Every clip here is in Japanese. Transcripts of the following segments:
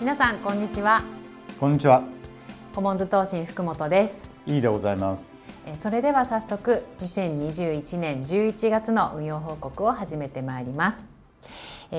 皆さんこんにちはこんにちはコモンズ投信福本ですいいでございますそれでは早速2021年11月の運用報告を始めてまいります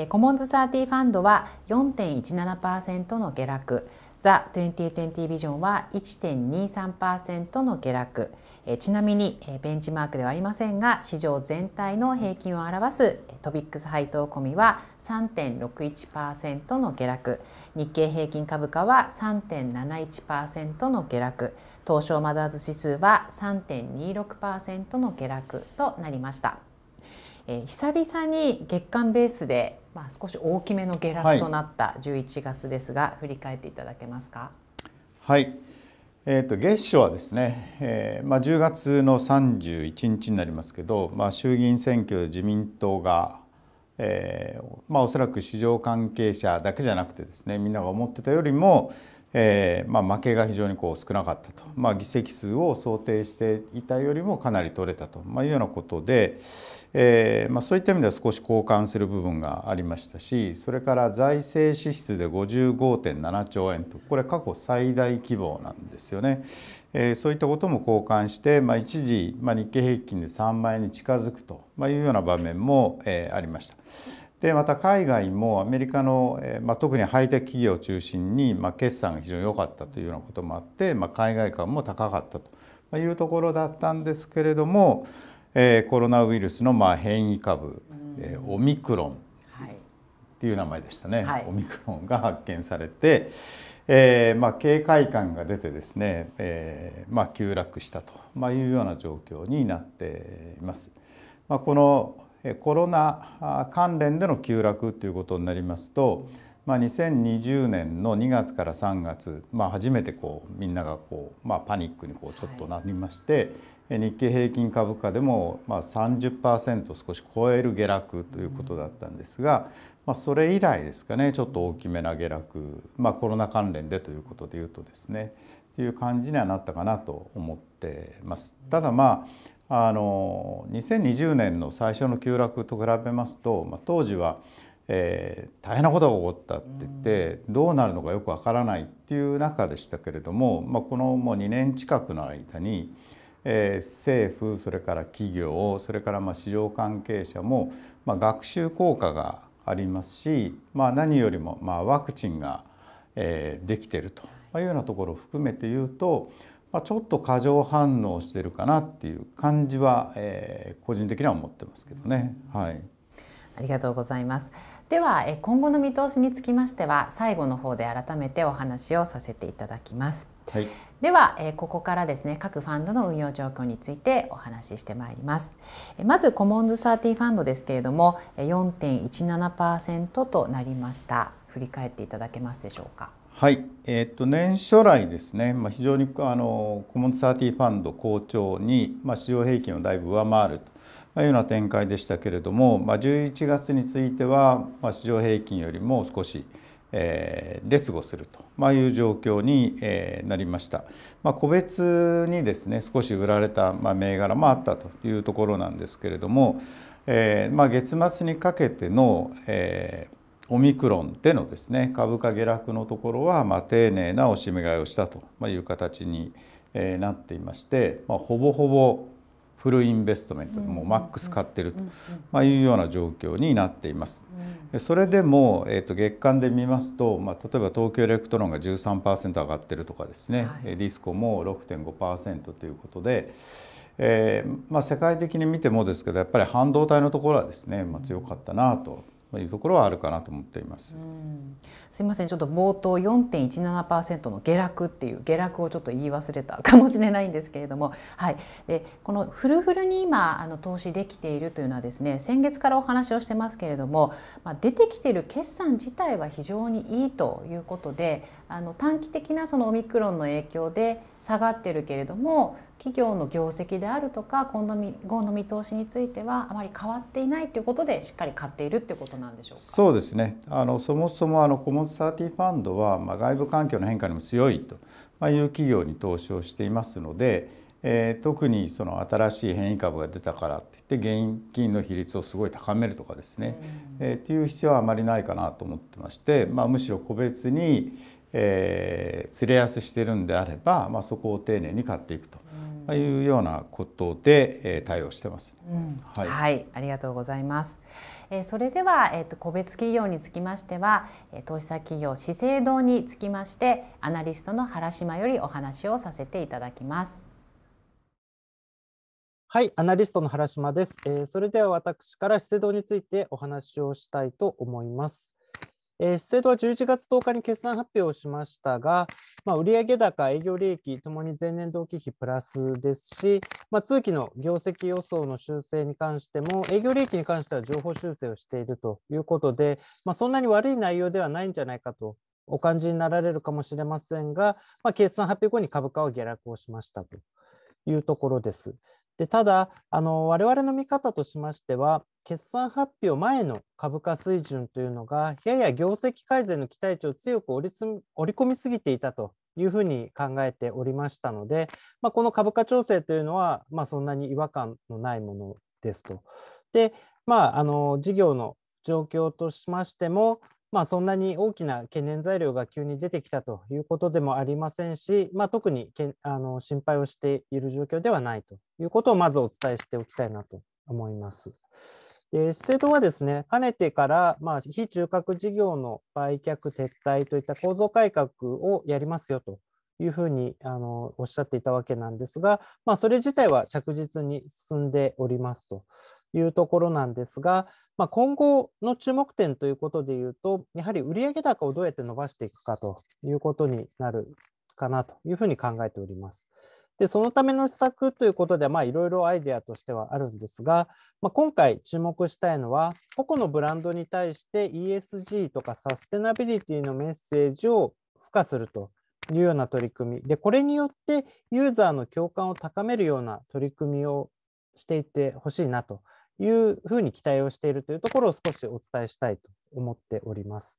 コモンズサー30ファンドは4.17%の下落ザ・2020ビジョンは1.23%の下落ちなみにベンチマークではありませんが市場全体の平均を表すトピックス配当込みは3.61%の下落日経平均株価は3.71%の下落東証マザーズ指数は3.26%の下落となりました。えー、久々に月間ベースで、まあ、少し大きめの下落となった11月ですが、はい、振り返っていただけますか。はいえーと、月初はですね、えーまあ、10月の31日になりますけど、まあ、衆議院選挙で自民党が、えーまあ、おそらく市場関係者だけじゃなくてですねみんなが思ってたよりも、えーまあ、負けが非常にこう少なかったと、まあ、議席数を想定していたよりもかなり取れたと、まあ、いうようなことで、えーまあ、そういった意味では少し好感する部分がありましたしそれから財政支出で55.7兆円とこれ過去最大規模なんですよね。えー、そういったことも好感して、まあ、一時、まあ、日経平均で3万円に近づくと、まあ、いうような場面も、えー、ありました。でまた海外もアメリカの、まあ、特にハイテク企業を中心に、まあ、決算が非常に良かったというようなこともあって、まあ、海外感も高かったというところだったんですけれども、えー、コロナウイルスのまあ変異株、えオミクロンっていう名前でしたね、はい、オミクロンが発見されて、えーまあ、警戒感が出てですね、えーまあ、急落したというような状況になっています。まあ、このコロナ関連での急落ということになりますと、まあ、2020年の2月から3月、まあ、初めてこうみんながこう、まあ、パニックにこうちょっとなりまして、はい、日経平均株価でもまあ30%少し超える下落ということだったんですが、まあ、それ以来ですかねちょっと大きめな下落、まあ、コロナ関連でということでいうとですねという感じにはなったかなと思ってます。ただまああの2020年の最初の急落と比べますと、まあ、当時は、えー、大変なことが起こったって言ってどうなるのかよくわからないっていう中でしたけれども、まあ、このもう2年近くの間に、えー、政府それから企業それからまあ市場関係者も、まあ、学習効果がありますし、まあ、何よりもまあワクチンが、えー、できてるというようなところを含めて言うとまあ、ちょっと過剰反応してるかなっていう感じは、えー、個人的には思ってますけどね。はい、ありがとうございますでは今後の見通しにつきましては最後の方で改めてお話をさせていただきます。はい、ではここからですね各ファンドの運用状況についてお話ししてまいりますまずコモンズサー30ファンドですけれども4.17%となりました振り返っていただけますでしょうかはい、えー、っと年初来ですね、まあ、非常にあのコモンズ30ファンド好調に、まあ、市場平均をだいぶ上回るというような展開でしたけれども、まあ、11月については、まあ、市場平均よりも少し、えー、劣後すると、まいう状況に、えー、なりました、まあ、個別にですね少し売られた、まあ、銘柄もあったというところなんですけれども、えーまあ、月末にかけての、えーオミクロンでのですね株価下落のところはま丁寧なおしめ買いをしたという形になっていまして、まあ、ほぼほぼフルインベストメントもうマックス買ってると、まいうような状況になっています。それでも、えー、と月間で見ますと、まあ、例えば東京エレクトロンが13%上がってるとかですね、はい、ディスコも6.5%ということで、えー、まあ、世界的に見てもですけどやっぱり半導体のところはですね、まあ、強かったなとというところはあるかなと思っています。うん、すみません、ちょっと冒頭4.17%の下落っていう下落をちょっと言い忘れたかもしれないんですけれども、はい。で、このフルフルに今あの投資できているというのはですね、先月からお話をしてますけれども、まあ、出てきている決算自体は非常にいいということで、あの短期的なそのオミクロンの影響で下がってるけれども。企業の業績であるとか今後の見通しについてはあまり変わっていないということでしっかり買っているということなんでしょうかそうですねあのそもそもあのコモズサーティファンドは、まあ、外部環境の変化にも強いという企業に投資をしていますので、えー、特にその新しい変異株が出たからっていって現金の比率をすごい高めるとかですね、と、えー、っていう必要はあまりないかなと思ってまして、まあ、むしろ個別に、えー、連れ安してるんであれば、まあ、そこを丁寧に買っていくと。ああいうようなことで、えー、対応してます、うん、はい、はい、ありがとうございます。えー、それでは、えーと、個別企業につきましては、えー、投資先企業資生堂につきましてアナリストの原島よりお話をさせていただきます。はい、アナリストの原島です。えー、それでは私から資生堂についてお話をしたいと思います。えー、資生堂は11月10日に決算発表をしましたが、まあ、売上高、営業利益ともに前年同期比プラスですし、まあ、通期の業績予想の修正に関しても、営業利益に関しては情報修正をしているということで、まあ、そんなに悪い内容ではないんじゃないかとお感じになられるかもしれませんが、まあ、決算発表後に株価は下落をしましたというところです。でただあの、我々の見方としましては、決算発表前の株価水準というのが、やや業績改善の期待値を強く織り込みすぎていたというふうに考えておりましたので、まあ、この株価調整というのは、まあ、そんなに違和感のないものですと。で、まあ、あの事業の状況としましても、まあ、そんなに大きな懸念材料が急に出てきたということでもありませんし、まあ、特にけあの心配をしている状況ではないということをまずお伝えしておきたいなと思います。で資生堂はですね、かねてから、まあ、非中核事業の売却、撤退といった構造改革をやりますよというふうにあのおっしゃっていたわけなんですが、まあ、それ自体は着実に進んでおりますと。いうところなんですが、まあ、今後の注目点ということでいうと、やはり売上高をどうやって伸ばしていくかということになるかなというふうに考えております。でそのための施策ということで、いろいろアイデアとしてはあるんですが、まあ、今回注目したいのは、個々のブランドに対して ESG とかサステナビリティのメッセージを付加するというような取り組みで、これによってユーザーの共感を高めるような取り組みをしていってほしいなというふうに期待をしているというところを少しお伝えしたいと思っております。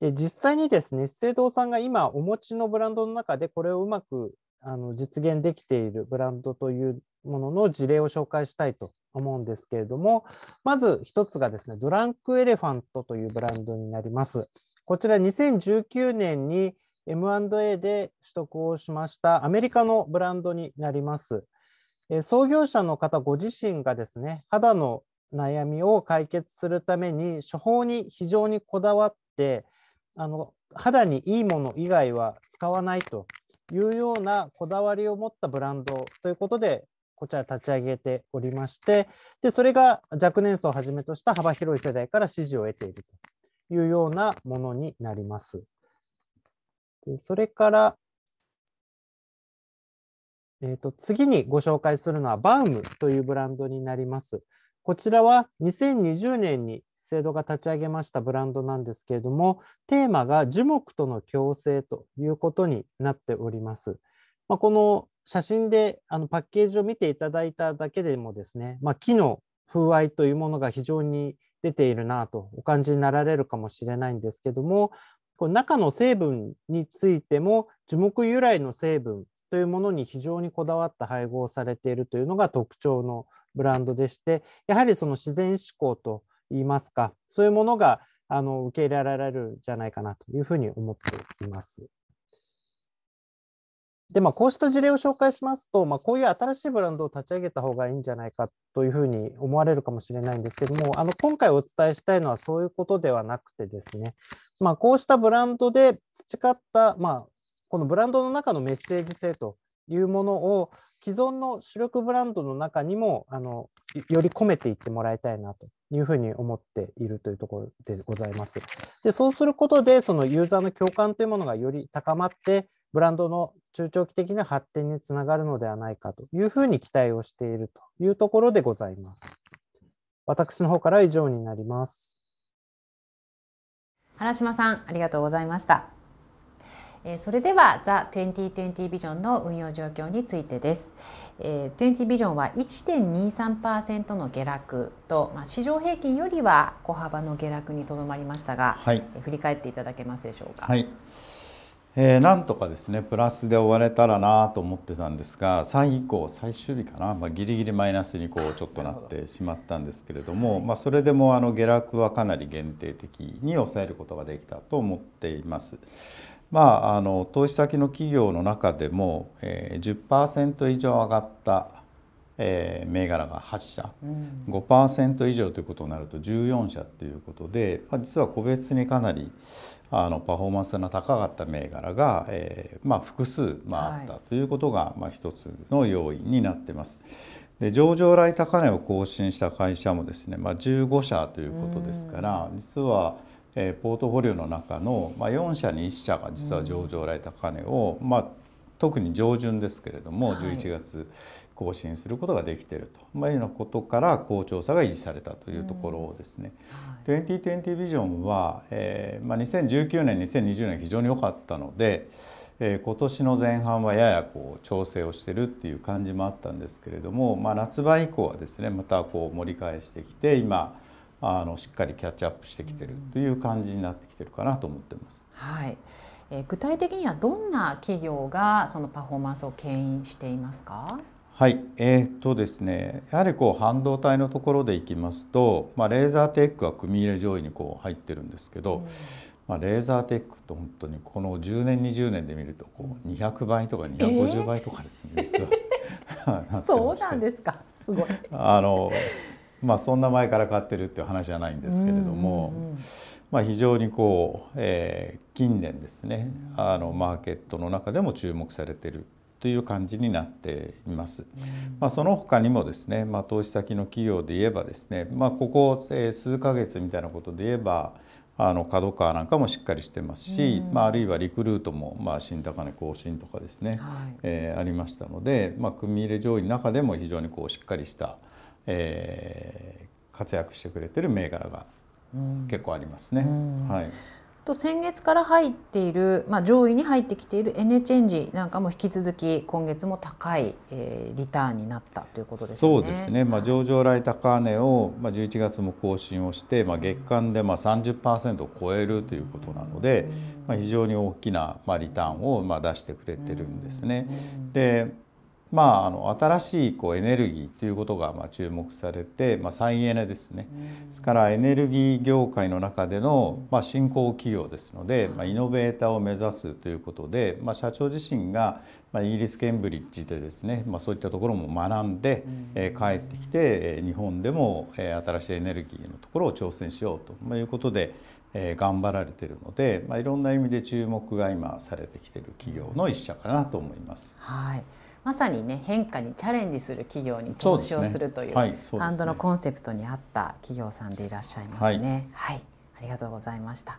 で実際にですね資生堂さんが今お持ちのブランドの中でこれをうまくあの実現できているブランドというものの事例を紹介したいと思うんですけれどもまず1つがですねドランクエレファントというブランドになります。こちら2019年に M&A で取得をしましたアメリカのブランドになります。え創業者の方ご自身がですね肌の悩みを解決するために処方に非常にこだわってあの肌にいいもの以外は使わないというようなこだわりを持ったブランドということでこちら立ち上げておりましてでそれが若年層をはじめとした幅広い世代から支持を得ているというようなものになります。でそれからえーと、次にご紹介するのはバウムというブランドになります。こちらは2020年に制度が立ち上げましたブランドなんですけれども、テーマが樹木との共生ということになっております。まあ、この写真であのパッケージを見ていただいただけでもですね、まあ、木の風合いというものが非常に出ているなとお感じになられるかもしれないんですけども、この中の成分についても樹木由来の成分というものに非常にこだわった配合されているというのが特徴のブランドでしてやはりその自然志向といいますかそういうものがあの受け入れられるんじゃないかなというふうに思っています。でまあ、こうした事例を紹介しますと、まあ、こういう新しいブランドを立ち上げた方がいいんじゃないかというふうに思われるかもしれないんですけどもあの今回お伝えしたいのはそういうことではなくてですね、まあ、こうしたブランドで培った、まあ、このブランドの中のメッセージ性というものを既存の主力ブランドの中にもあのより込めていってもらいたいなというふうに思っているというところでございます。でそうすることでそのユーザーの共感というものがより高まってブランドの中長期的な発展につながるのではないかというふうに期待をしているというところでございます。私の方から以上になります。原島さんありがとうございました。それでは The2020 ビジョンの運用状況についてです。20ビジョンは1.23%の下落と、まあ、市場平均よりは小幅の下落にとどまりましたが、はい、振り返っていただけますでしょうか。はいえー、なんとかですねプラスで終われたらなと思ってたんですが3位以降最終日かな、まあ、ギリギリマイナスにこうちょっとなってしまったんですけれども、まあ、それでもあの下落はかなり限定的に抑えることができたと思っています。まあ、あの投資先の企業の中でも、えー、10%以上上がった、えー、銘柄が8社、うん、5%以上ということになると14社ということで、まあ、実は個別にかなりあのパフォーマンスの高かった銘柄が、えーまあ、複数、まあ、ったということが、まあ、一つの要因になってます。で上場来高値を更新した会社もですね、まあ、15社ということですから、うん、実はポートフォリオの中の、4社に1社が実は上場られた金を、うん、まあ、特に上旬ですけれども、11月更新することができていると、まあ、いうようなことから好調さが維持されたというところですね。うんはい、2020ビジョンは、えーまあ、2019年2020年非常に良かったので、えー、今年の前半はややこう調整をしてるっていう感じもあったんですけれども、まあ、夏場以降はですねまたこう盛り返してきて今あのしっかりキャッチアップしてきてるという感じになってきてるかなと思ってます。はい。えー、具体的にはどんな企業がそのパフォーマンスを牽引していますか。はい、えー、っとですね、やはりこう半導体のところでいきますと、まあ、レーザーテックは組入れ上位にこう入ってるんですけど、うん、まあ、レーザーテックと本当にこの10年20年で見るとこう200倍とか250倍とかですね、えー、実は そうなんですかすごい。あのまあ、そんな前から買ってるっていう話じゃないんですけれども、うんうんうん、まあ、非常にこう、えー、近年ですねあのマーケットの中でも注目されてるという感じになっています。うん、まあ、その他にもですね、まあ、投資先の企業で言えばですね、まあ、ここ、えー、数ヶ月みたいなことで言えばあの角川なんかもしっかりしてますし、うん、まあ、あるいはリクルートも、まあ、新高値更新とかですね、はい、えー、ありましたので、まあ、組み入れ上位の中でも非常にこうしっかりした。えー、活躍してくれてる銘柄が結構ありますね。はい、と先月から入っている、まあ、上位に入ってきているエネチェンジなんかも引き続き今月も高い、えー、リターンになったということですね。そうですね、まあ、上場来高値を、まあ、11月も更新をして、まあ、月間でまあ30%を超えるということなので、まあ、非常に大きな、まあ、リターンをまあ出してくれてるんですね。でまあ、あの新しいこうエネルギーということがまあ注目されて、まあ、再エネですね、ですからエネルギー業界の中でのまあ新興企業ですので、まあ、イノベーターを目指すということで、まあ、社長自身がまあイギリス・ケンブリッジでですね、まあ、そういったところも学んで、え帰ってきて日本でも新しいエネルギーのところを挑戦しようということで、え頑張られているので、まあ、いろんな意味で注目が今されてきている企業の一社かなと思います。はいまさにね変化にチャレンジする企業に投資をするという、ねはいね、ンドのコンセプトに合った企業さんでいらっしゃいますね。はい、はい、ありがとうございました。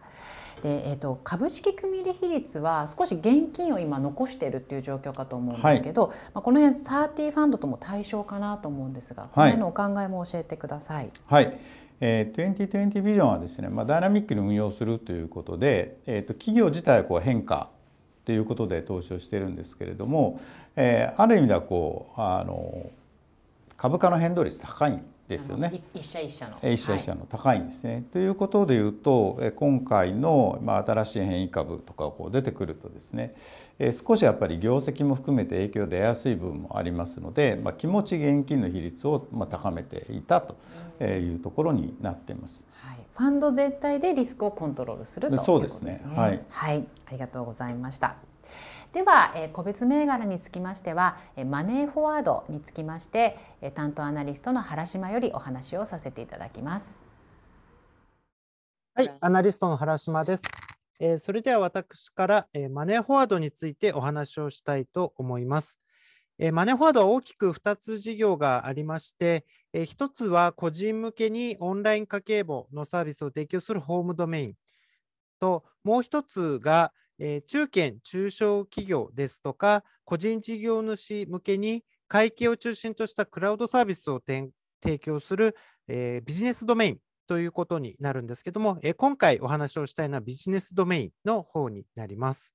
で、えーと、株式組入比率は少し現金を今残しているっていう状況かと思うんですけど、はい、まあ、この辺サーティファンドとも対象かなと思うんですが、この辺のお考えも教えてください。はい。えー、2020ビジョンはですね、まあ、ダイナミックに運用するということで、えーと、と企業自体はこう変化ということで投資をしているんですけれども、えー、ある意味ではこうあの株価の変動率高いんですよね。一社一社の一社一社の高いんですね。はい、ということでいうと今回の、まあ、新しい変異株とかこう出てくるとですね、え少しやっぱり業績も含めて影響出やすい部分もありますので、まあ、気持ち現金の比率を、まあ、高めていたというところになっています。はいファンド全体でリスクをコントロールするということですね。すねはい、はい、ありがとうございました。では、えー、個別銘柄につきましては、えー、マネーフォワードにつきまして、えー、担当アナリストの原島よりお話をさせていただきます。はい、アナリストの原島です。えー、それでは私から、えー、マネーフォワードについてお話をしたいと思います。マネーフォワードは大きく2つ事業がありまして、1つは個人向けにオンライン家計簿のサービスを提供するホームドメインと、もう1つが中堅・中小企業ですとか、個人事業主向けに会計を中心としたクラウドサービスを提供するビジネスドメインということになるんですけども、今回お話をしたいのはビジネスドメインの方になります。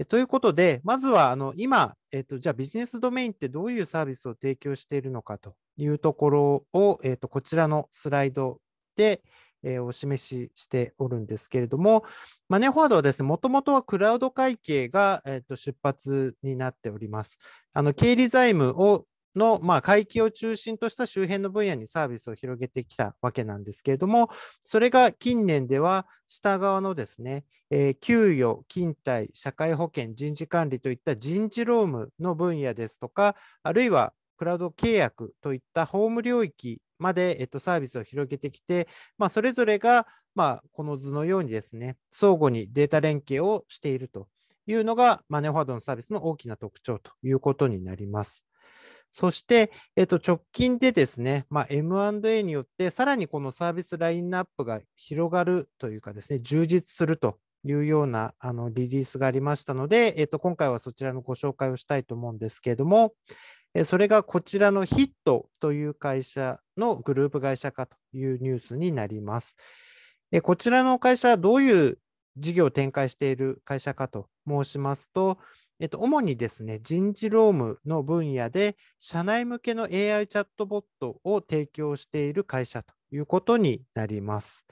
えということで、まずはあの今、えっと、じゃあビジネスドメインってどういうサービスを提供しているのかというところを、えっと、こちらのスライドで、えー、お示ししておるんですけれども、マネーフォワードはですね、もともとはクラウド会計が、えっと出発になっております。あの経理財務をの、まあ、海を中心とした周辺の分野にサービスを広げてきたわけなんですけれども、それが近年では下側のですね、えー、給与、勤怠、社会保険、人事管理といった人事労務の分野ですとか、あるいはクラウド契約といったホーム領域まで、えっと、サービスを広げてきて、まあ、それぞれが、まあ、この図のようにですね、相互にデータ連携をしているというのが、マネフォワードのサービスの大きな特徴ということになります。そして、えっと、直近でですね、まあ、M&A によってさらにこのサービスラインナップが広がるというかですね、充実するというようなあのリリースがありましたので、えっと、今回はそちらのご紹介をしたいと思うんですけれども、それがこちらのヒットという会社のグループ会社化というニュースになります。こちらの会社はどういう事業を展開している会社かと申しますと、えっと、主にですね、人事労務の分野で、社内向けの AI チャットボットを提供している会社ということになります。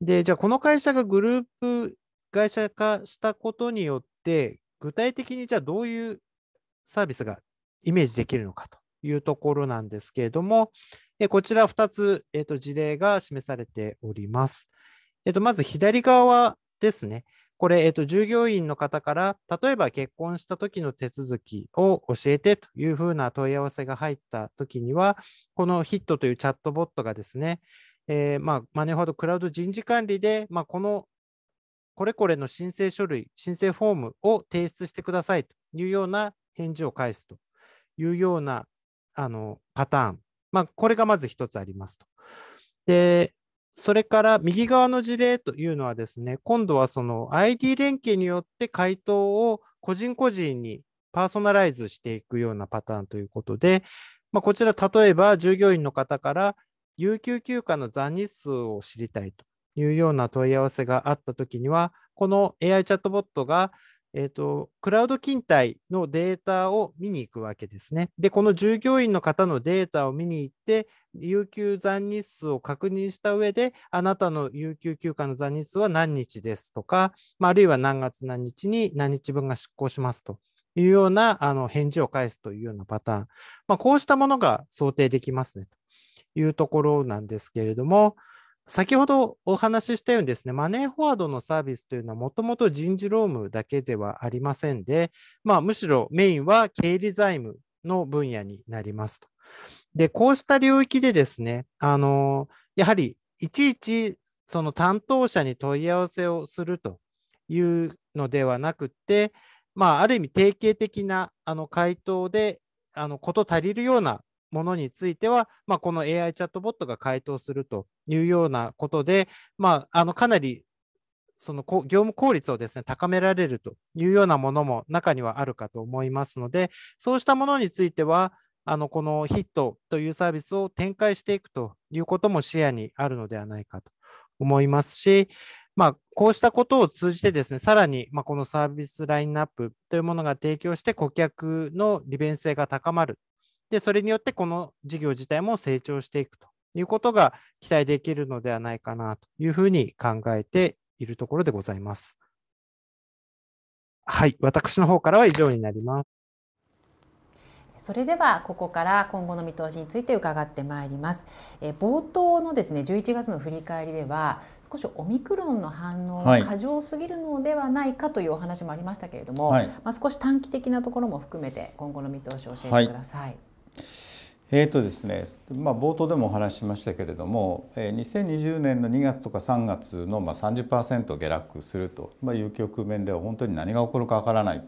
で、じゃあ、この会社がグループ会社化したことによって、具体的にじゃあどういうサービスがイメージできるのかというところなんですけれども、こちら2つ、えっと、事例が示されております。えっと、まず左側ですね。これ、えっと、従業員の方から、例えば結婚した時の手続きを教えてというふうな問い合わせが入った時には、このヒットというチャットボットがですね、えー、まあ、マネーフォワードクラウド人事管理で、まあ、このこれこれの申請書類、申請フォームを提出してくださいというような返事を返すというようなあのパターン、まあ、これがまず1つありますと。で、それから右側の事例というのはですね、今度はその ID 連携によって回答を個人個人にパーソナライズしていくようなパターンということで、まあ、こちら、例えば従業員の方から有給休暇の残日数を知りたいというような問い合わせがあったときには、この AI チャットボットがえっ、ー、と、クラウド勤怠のデータを見に行くわけですね。で、この従業員の方のデータを見に行って、有給残日数を確認した上で、あなたの有給休暇の残日数は何日ですとか、まあ、あるいは何月何日に何日分が執行しますというようなあの返事を返すというようなパターン。まあ、こうしたものが想定できますねというところなんですけれども、先ほどお話ししたようにですね、マネーフォワードのサービスというのはもともと人事労務だけではありませんで、まあ、むしろメインは経理財務の分野になりますと。で、こうした領域でですね、あのやはりいちいちその担当者に問い合わせをするというのではなくて、まあ、ある意味定型的なあの回答であの事足りるようなものについては、まあ、この AI チャットボットが回答するというようなことで、まあ、あのかなりその業務効率をですね高められるというようなものも中にはあるかと思いますので、そうしたものについては、あのこのヒットというサービスを展開していくということも視野にあるのではないかと思いますし、まあ、こうしたことを通じてですね、さらに、まあ、このサービスラインナップというものが提供して顧客の利便性が高まるで、それによってこの事業自体も成長していくということが期待できるのではないかなというふうに考えているところでございます。はい、私の方からは以上になります。それではここから今後の見通しについて伺ってまいります。え冒頭のですね11月の振り返りでは少しオミクロンの反応が過剰すぎるのではないかというお話もありましたけれども、はい、まあ、少し短期的なところも含めて今後の見通しを教えてください。はいえーとですねまあ、冒頭でもお話ししましたけれども2020年の2月とか3月の30%下落するという局面では本当に何が起こるかわからないと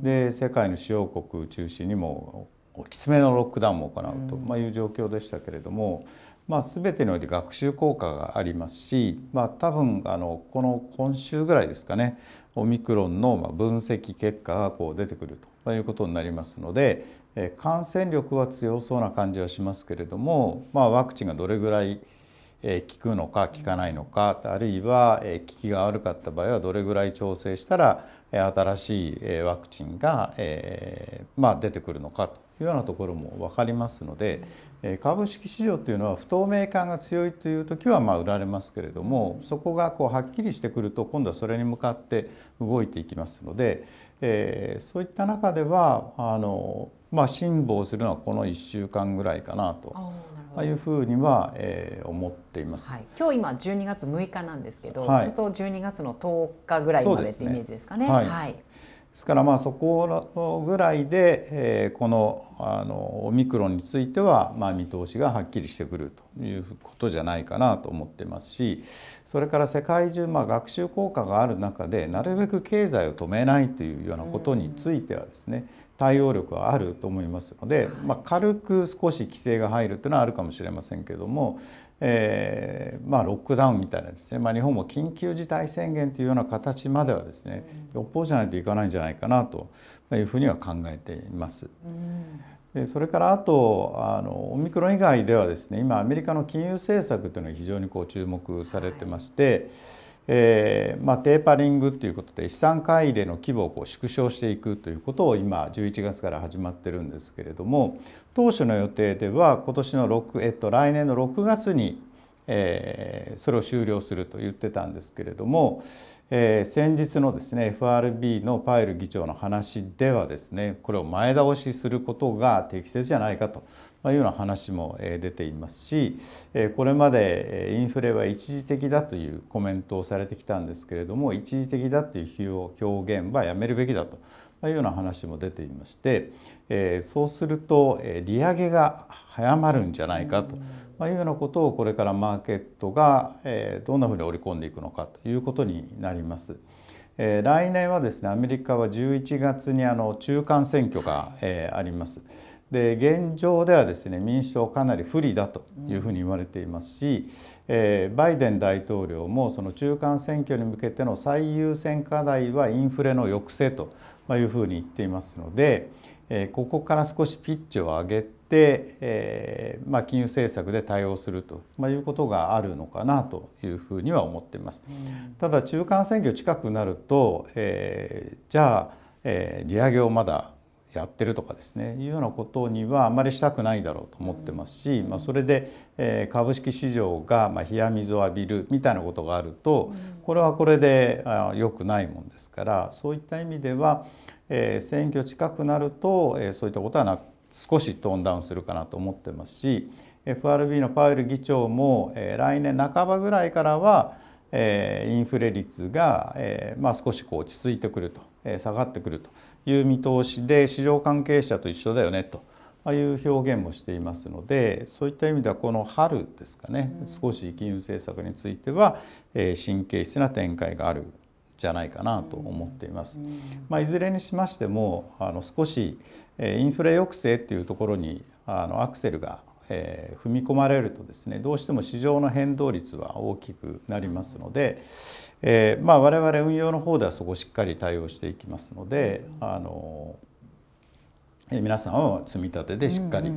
で世界の主要国中心にもきつめのロックダウンを行うと、いう状況でしたけれども、まあ、全てにおいて学習効果がありますし、まあ、多分あのこの今週ぐらいですかねオミクロンの分析結果がこう出てくるということになりますので感染力は強そうな感じはしますけれども、まあ、ワクチンがどれぐらい効くのか効かないのかあるいは効きが悪かった場合はどれぐらい調整したら新しいワクチンが、ま出てくるのかというようなところも分かりますので株式市場というのは不透明感が強いという時はまあ売られますけれどもそこがこうはっきりしてくると今度はそれに向かって動いていきますのでえー、そういった中ではあの、まあ、辛抱するのはこの1週間ぐらいかなと。ああいうふうには、えー、思っています、はい、今日今12月6日なんですけど、はい、そうすると12月の10日ぐらいまでってイメージですかね。ねはい、はい、ですからまあそこぐらいで、えこのあのオミクロンについてはまあ見通しがはっきりしてくるということじゃないかなと思ってますしそれから世界中まあ学習効果がある中でなるべく経済を止めないというようなことについてはですね、対応力はあると思いますので、まあ、軽く少し規制が入るというのはあるかもしれませんけれどもえー、まあ、ロックダウンみたいなですね、まあ、日本も緊急事態宣言というような形まではですね、うん、よっぽどじゃないといかないんじゃないかなというふうには考えています。うん、それからあとあのオミクロン以外ではですね今アメリカの金融政策というのが非常にこう注目されてまして、はい、えー、まあ、テーパリングということで資産買い入れの規模をこう縮小していくということを今11月から始まってるんですけれども当初の予定では今年の6、えっと、来年の6月に、えー、それを終了すると言ってたんですけれども、えー、先日のですね FRB のパエル議長の話ではですねこれを前倒しすることが適切じゃないかというような話も出ていますしこれまでインフレは一時的だというコメントをされてきたんですけれども一時的だという表現はやめるべきだというような話も出ていまして、えそうすると、え利上げが早まるんじゃないかと、まいうようなことをこれからマーケットが、えどんなふうに織り込んでいくのかということになります。え来年はですねアメリカは11月にあの中間選挙が、えあります。で現状ではですね民主党かなり不利だというふうに言われていますし、えー、バイデン大統領もその中間選挙に向けての最優先課題はインフレの抑制とまあ、いうふうに言っていますので、えここから少しピッチを上げて、えまあ、金融政策で対応すると、まあ、いうことがあるのかなというふうには思っています。ただ中間選挙近くなると、えじゃあ、え利上げをまだやってるとかですねいうようなことにはあまりしたくないだろうと思ってますし、まあ、それで、え株式市場が、ま冷や水を浴びるみたいなことがあるとこれはこれで良くないもんですからそういった意味では、え選挙近くなると、えそういったことはな少しトーンダウンするかなと思ってますし FRB のパウエル議長も、え来年半ばぐらいからはえインフレ率が、えまあ、少しこう落ち着いてくると、え下がってくるという見通しで市場関係者と一緒だよねと。いう表現もしていますのでそういった意味ではこの春ですかね、少し金融政策については、え神経質な展開があるじゃないかなと思っています。まあ、いずれにしましてもあの少し、えインフレ抑制っていうところにあのアクセルが、え踏み込まれるとですねどうしても市場の変動率は大きくなりますので。うんえーまあ、我々運用の方ではそこをしっかり対応していきますので、あのえー、皆さんは積み立てでしっかり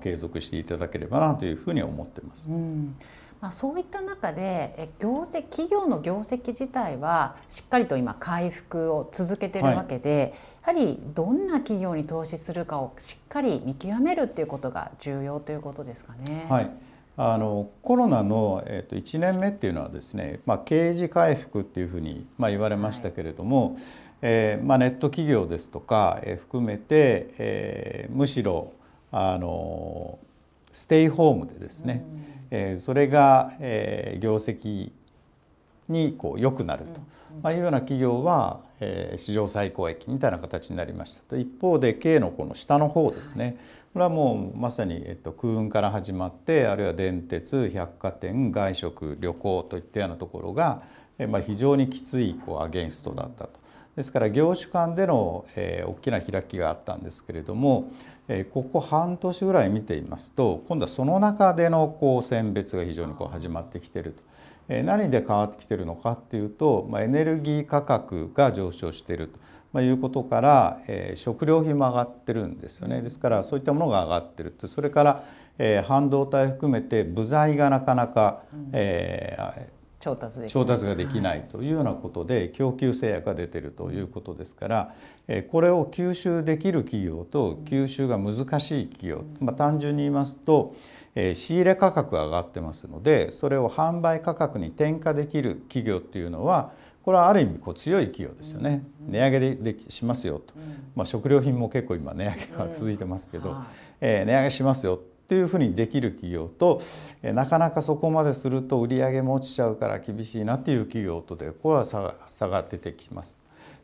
継続していただければなというふうに思ってます。うんまあ、そういった中で業績企業の業績自体はしっかりと今回復を続けてるわけで、はい、やはりどんな企業に投資するかをしっかり見極めるっていうことが重要ということですかね。はいあのコロナの、えー、と1年目っていうのはですね、まあ、刑事回復っていうふうに、まあ、言われましたけれども、はい、えー、まあ、ネット企業ですとか、えー、含めて、えー、むしろあのステイホームでですね、うん、えー、それが、えー、業績にこう良くなると、まあ、いうような企業は、えー、史上最高益みたいな形になりましたと一方で経営のこの下の方ですね、はいこれはもうまさに、えっと、空運から始まってあるいは電鉄百貨店外食旅行といったようなところが、えまあ、非常にきついこうアゲンストだったと。ですから業種間での、えー、大きな開きがあったんですけれども、えー、ここ半年ぐらい見ていますと今度はその中でのこう選別が非常にこう始まってきてると。えー、何で変わってきてるのかっていうと、まあ、エネルギー価格が上昇していると。まあ、いうことから、えー、食料品も上がってるんですよねですからそういったものが上がってるとそれから、えー、半導体含めて部材がなかなか、えー、調達調達ができないというようなことで供給制約が出てるということですから、えー、これを吸収できる企業と吸収が難しい企業、まあ、単純に言いますと、えー、仕入れ価格が上がってますのでそれを販売価格に転嫁できる企業っていうのはこれはある意味こう強い企業ですよね、値上げででしますよと、まあ、食料品も結構今値上げが続いてますけど、えー、値上げしますよっていうふうにできる企業となかなかそこまですると売り上げも落ちちゃうから厳しいなっていう企業とでこれは差が差が出てきます。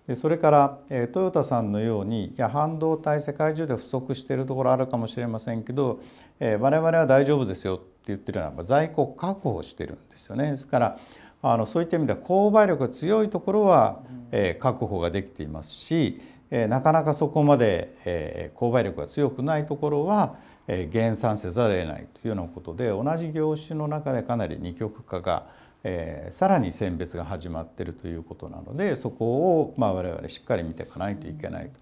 でそれからトヨタさんのようにいや半導体世界中で不足しているところあるかもしれませんけど、えー、我々は大丈夫ですよって言ってるのは在庫確保してるんですよね。ですからあのそういった意味では購買力が強いところは、えー、確保ができていますし、えー、なかなかそこまで、えー、購買力が強くないところは、えー、減産せざるを得ないというようなことで同じ業種の中でかなり二極化が、えー、さらに選別が始まっているということなのでそこを、まあ、我々しっかり見ていかないといけないと。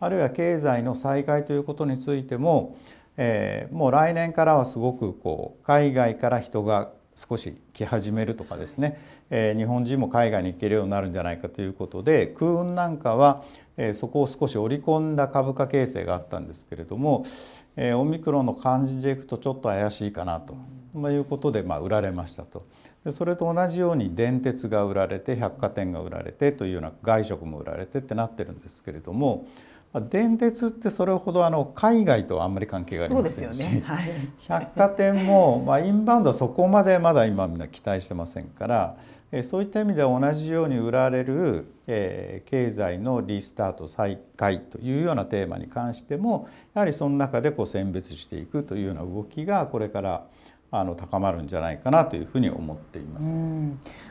あるいは経済の再開ということについても、えー、もう来年からはすごくこう海外から人が少し来始めるとかですね、えー、日本人も海外に行けるようになるんじゃないかということで空運なんかは、えー、そこを少し織り込んだ株価形成があったんですけれども、えー、オミクロンの感じでいくとちょっと怪しいかなと、まあ、いうことで、まあ、売られましたと。でそれと同じように電鉄が売られて百貨店が売られてというような外食も売られてってなってるんですけれども。まあ、電鉄ってそれほどあの海外とはあんまり関係がありませんし、ねはい、百貨店も、まあ、インバウンドはそこまでまだ今みんな期待してませんから、えそういった意味では同じように売られる、え経済のリスタート再開というようなテーマに関してもやはりその中でこう選別していくというような動きがこれからあの高まるんじゃないかなというふうに思っています。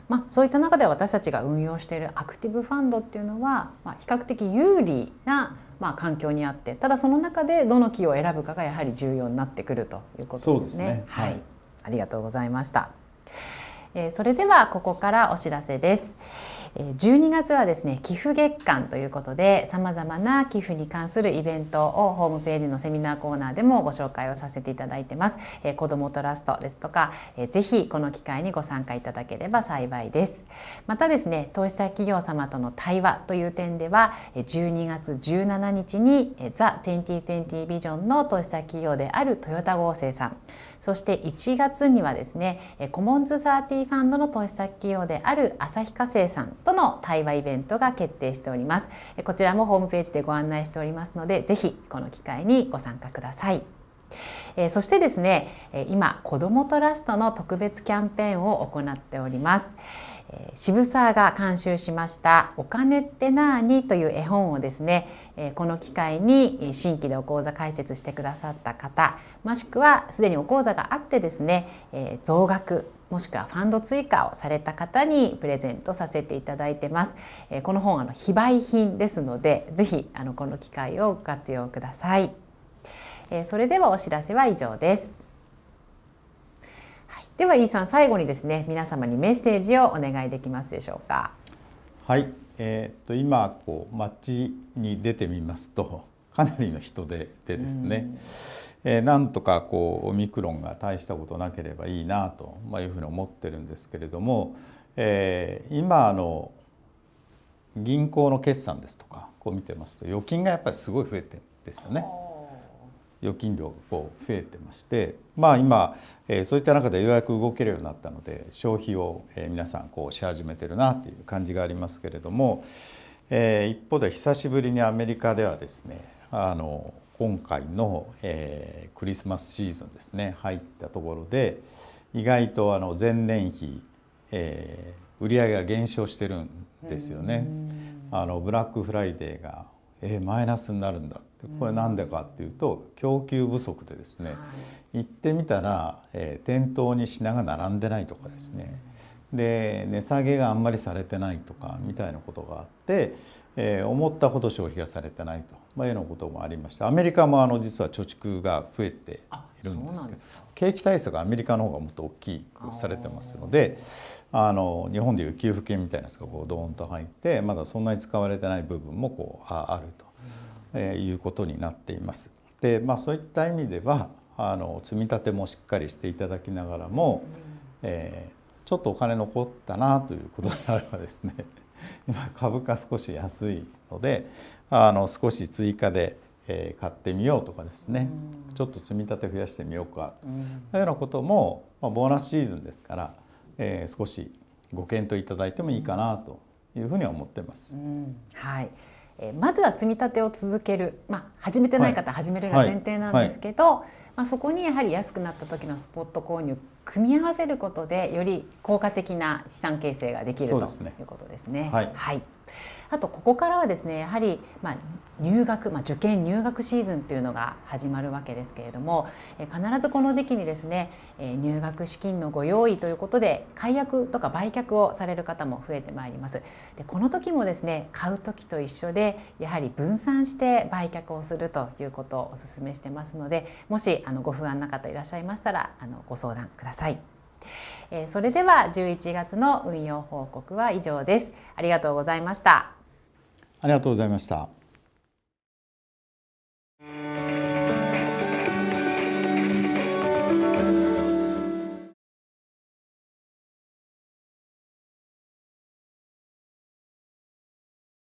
まあ、そういった中で私たちが運用しているアクティブファンドっていうのは、まあ、比較的有利なまあ環境にあってただその中でどの企業を選ぶかがやはり重要になってくるということですね。すねはい、はい、ありがとうございました、えー、それではここからお知らせです。12月はですね寄付月間ということでさまざまな寄付に関するイベントをホームページのセミナーコーナーでもご紹介をさせていただいてます、えー、子どもトラストですとか、えー、ぜひこの機会にご参加いただければ幸いですまたですね投資先企業様との対話という点では12月17日に The2020 ビジョンの投資先企業であるトヨタ合成さんそして1月にはですねコモンズ30ファンドの投資先企業である旭化成さんとの対話イベントが決定しておりますこちらもホームページでご案内しておりますのでぜひこの機会にご参加くださいそしてですね今子どもトラストの特別キャンペーンを行っております渋沢が監修しました「お金ってなーに?」という絵本をですねこの機会に新規でお講座開設してくださった方もしくはすでにお講座があってですね増額もしくはファンド追加をされた方にプレゼントさせていただいてます。この本あの非売品ですのでぜひあのこの機会をご活用ください。それではお知らせは以上です。では、イーさん、最後にですね、皆様にメッセージをお願いできますでしょうか。はい、えー、っと今こう街に出てみますとかなりの人出でですね、うん、えー、なんとかこうオミクロンが大したことなければいいなと、まあ、いうふうに思ってるんですけれども、えー、今あの銀行の決算ですとかこう見てますと預金がやっぱりすごい増えてるんですよね。預金量がこう増えてまして、まあ、今えそういった中でようやく動けるようになったので消費を、え皆さんこうし始めてるなっていう感じがありますけれども、え一方で久しぶりにアメリカではですねあの今回の、えクリスマスシーズンですね入ったところで意外とあの前年比、え売り上げが減少してるんですよね。あのブラックフライデーがえー、マイナスになるんだこれ何でかっていうと供給不足でですね、行ってみたら、えー、店頭に品が並んでないとかですね、で値下げがあんまりされてないとかみたいなことがあって、えー、思ったほど消費がされてないと、まあ、いうようなこともありましてアメリカもあの実は貯蓄が増えているんですけど景気対策アメリカの方がもっと大きくされてますのであの日本でいう給付金みたいなやつがこうドーンと入ってまだそんなに使われてない部分もこうあると、えいうことになっています。でまあ、そういった意味ではあの積み立てもしっかりしていただきながらも、えー、ちょっとお金残ったなということであればですね 今株価少し安いのであの少し追加でえー、買ってみようとかですね、うん、ちょっと積み立て増やしてみようかと、うん、うようなことも、まあ、ボーナスシーズンですから、えー、少しご検討いただいてもいいかなというふうに思ってます。うん、はいえー、まずは積み立てを続ける、まあ、始めてない方、は始めるが前提なんですけど、はいはい、まあ、そこにやはり安くなった時のスポット購入組み合わせることでより効果的な資産形成ができるということですね。すねはいあとここからはですねやはり、まあ、入学、まあ、受験入学シーズンというのが始まるわけですけれども、え必ずこの時期にですね、え入学資金のご用意ということで解約とか売却をされる方も増えてまいります。でこの時もですね買う時と一緒でやはり分散して売却をするということをお勧めしてますのでもしあのご不安な方いらっしゃいましたらあのご相談ください。えそれでは11月の運用報告は以上ですありがとうございましたありがとうございました